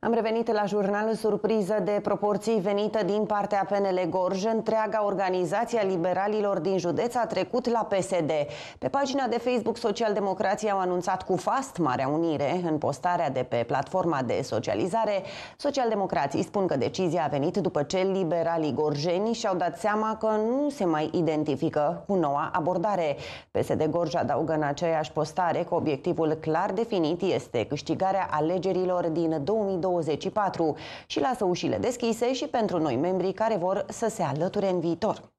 Am revenit la jurnalul surpriză de proporții venită din partea PNL Gorj. Întreaga organizație a liberalilor din județ a trecut la PSD. Pe pagina de Facebook, socialdemocrații au anunțat cu fast Marea Unire. În postarea de pe platforma de socializare, socialdemocrații spun că decizia a venit după ce liberalii gorjeni și-au dat seama că nu se mai identifică cu noua abordare. PSD Gorj adaugă în aceeași postare că obiectivul clar definit este câștigarea alegerilor din 2020 24 și lasă ușile deschise și pentru noi membrii care vor să se alăture în viitor.